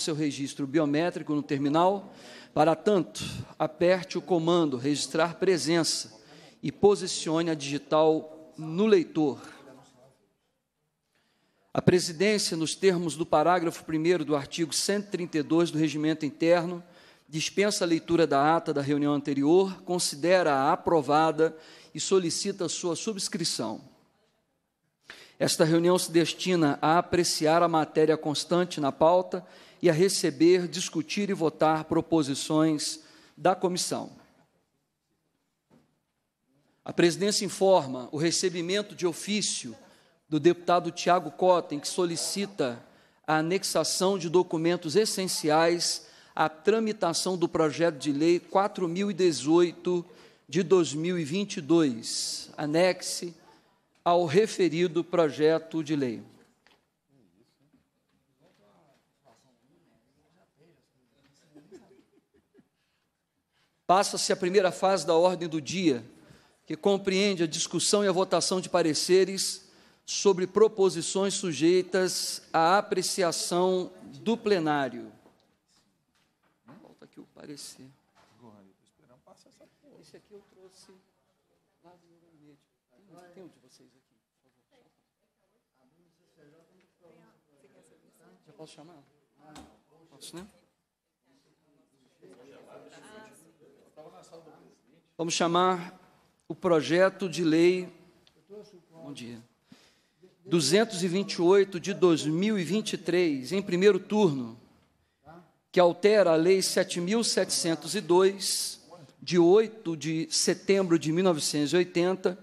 seu registro biométrico no terminal. Para tanto, aperte o comando Registrar Presença e posicione a digital no leitor. A presidência, nos termos do parágrafo 1 do artigo 132 do Regimento Interno, dispensa a leitura da ata da reunião anterior, considera-a aprovada e solicita sua subscrição. Esta reunião se destina a apreciar a matéria constante na pauta e a receber, discutir e votar proposições da comissão. A presidência informa o recebimento de ofício do deputado Tiago Cotten, que solicita a anexação de documentos essenciais à tramitação do projeto de lei 4018 de 2022, anexe ao referido projeto de lei. Passa-se a primeira fase da ordem do dia, que compreende a discussão e a votação de pareceres sobre proposições sujeitas à apreciação do plenário. Hum, volta aqui o parecer. Esse aqui eu trouxe lá do meu Tem, tem um de vocês aqui, por favor. Já posso chamar? Posso, né? Vamos chamar o projeto de lei. Bom dia. 228 de 2023, em primeiro turno, que altera a Lei 7.702, de 8 de setembro de 1980,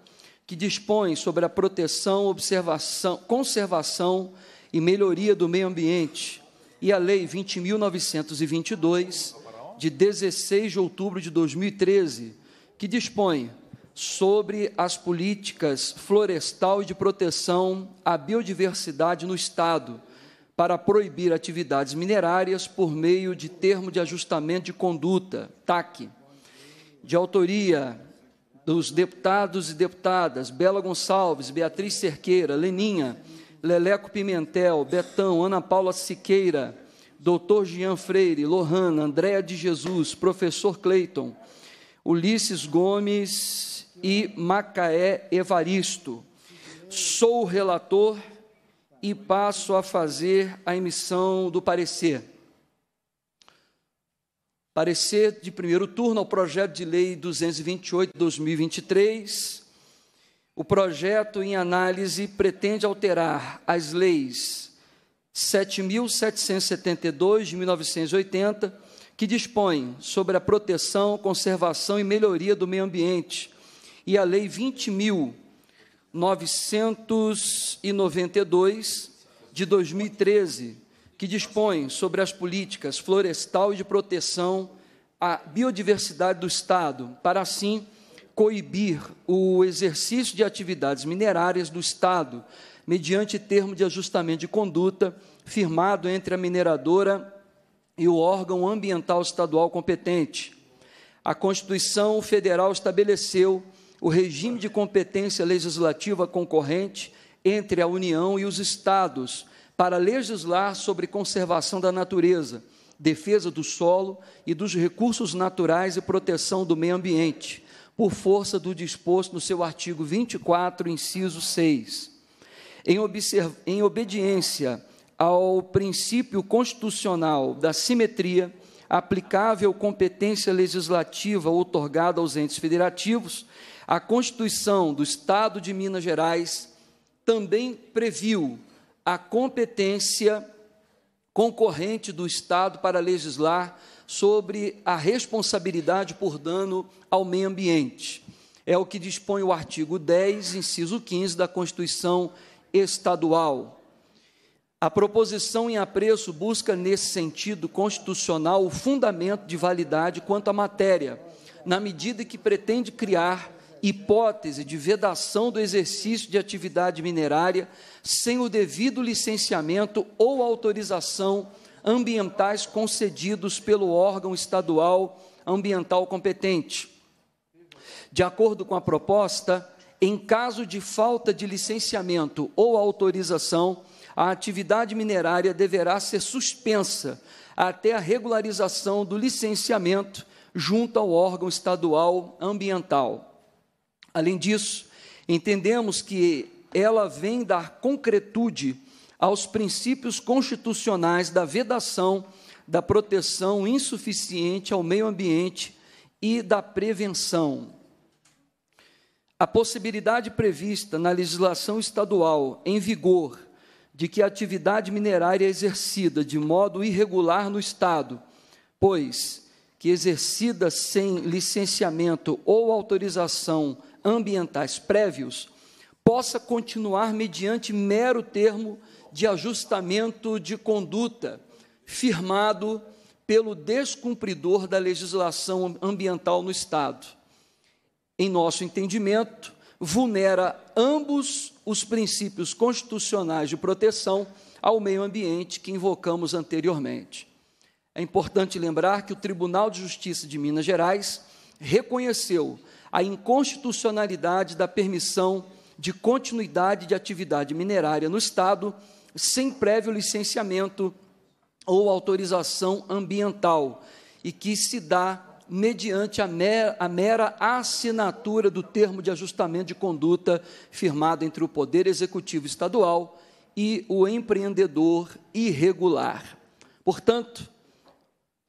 que dispõe sobre a proteção, observação, conservação e melhoria do meio ambiente, e a Lei 20.922, de 16 de outubro de 2013, que dispõe sobre as políticas florestal e de proteção à biodiversidade no Estado, para proibir atividades minerárias por meio de termo de ajustamento de conduta, TAC, de autoria dos deputados e deputadas Bela Gonçalves, Beatriz Cerqueira, Leninha, Leleco Pimentel, Betão, Ana Paula Siqueira, Dr. Jean Freire, Lohana, Andréa de Jesus, Professor Cleiton, Ulisses Gomes e Macaé Evaristo. Sou o relator e passo a fazer a emissão do parecer. Parecer de primeiro turno ao projeto de lei 228/2023. O projeto em análise pretende alterar as leis 7.772 de 1980, que dispõe sobre a proteção, conservação e melhoria do meio ambiente, e a Lei 20.992 de 2013, que dispõe sobre as políticas florestal e de proteção à biodiversidade do Estado, para assim coibir o exercício de atividades minerárias do Estado mediante termo de ajustamento de conduta firmado entre a mineradora e o órgão ambiental estadual competente. A Constituição Federal estabeleceu o regime de competência legislativa concorrente entre a União e os estados para legislar sobre conservação da natureza, defesa do solo e dos recursos naturais e proteção do meio ambiente, por força do disposto no seu artigo 24, inciso 6 em, observ... em obediência ao princípio constitucional da simetria, aplicável competência legislativa otorgada aos entes federativos, a Constituição do Estado de Minas Gerais também previu a competência concorrente do Estado para legislar sobre a responsabilidade por dano ao meio ambiente. É o que dispõe o artigo 10, inciso 15 da Constituição estadual. A proposição em apreço busca, nesse sentido constitucional, o fundamento de validade quanto à matéria, na medida que pretende criar hipótese de vedação do exercício de atividade minerária sem o devido licenciamento ou autorização ambientais concedidos pelo órgão estadual ambiental competente. De acordo com a proposta, em caso de falta de licenciamento ou autorização, a atividade minerária deverá ser suspensa até a regularização do licenciamento junto ao órgão estadual ambiental. Além disso, entendemos que ela vem dar concretude aos princípios constitucionais da vedação, da proteção insuficiente ao meio ambiente e da prevenção. A possibilidade prevista na legislação estadual em vigor de que a atividade minerária é exercida de modo irregular no Estado, pois que exercida sem licenciamento ou autorização ambientais prévios, possa continuar mediante mero termo de ajustamento de conduta firmado pelo descumpridor da legislação ambiental no Estado em nosso entendimento, vulnera ambos os princípios constitucionais de proteção ao meio ambiente que invocamos anteriormente. É importante lembrar que o Tribunal de Justiça de Minas Gerais reconheceu a inconstitucionalidade da permissão de continuidade de atividade minerária no Estado sem prévio licenciamento ou autorização ambiental e que se dá mediante a mera, a mera, assinatura do termo de ajustamento de conduta firmado entre o Poder Executivo Estadual e o empreendedor irregular. Portanto,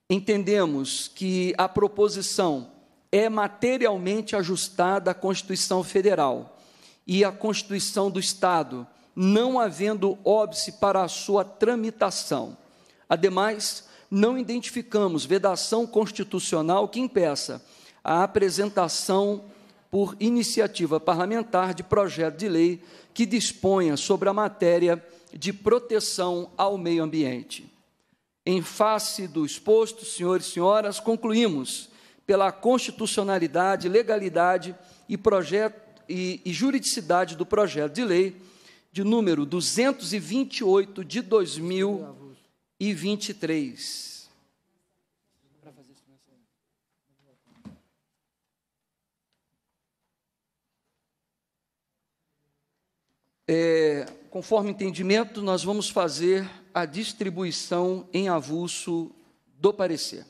entendemos que a proposição é materialmente ajustada à Constituição Federal e à Constituição do Estado, não havendo óbice para a sua tramitação. Ademais, não identificamos vedação constitucional que impeça a apresentação por iniciativa parlamentar de projeto de lei que disponha sobre a matéria de proteção ao meio ambiente. Em face do exposto, senhores e senhoras, concluímos pela constitucionalidade, legalidade e, projeto, e, e juridicidade do projeto de lei de número 228 de 2000 e 23. É, conforme entendimento, nós vamos fazer a distribuição em avulso do parecer.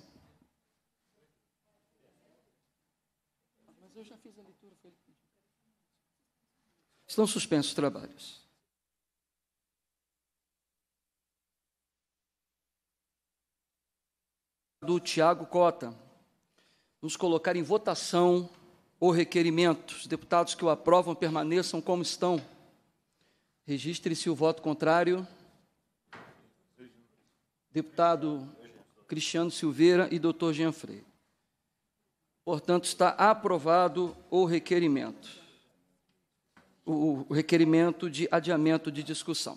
Estão suspensos os trabalhos. do Tiago Cota nos colocar em votação o requerimento. Os deputados que o aprovam permaneçam como estão. Registre-se o voto contrário. Deputado Cristiano Silveira e doutor Jean Freire. Portanto, está aprovado o requerimento. O requerimento de adiamento de discussão.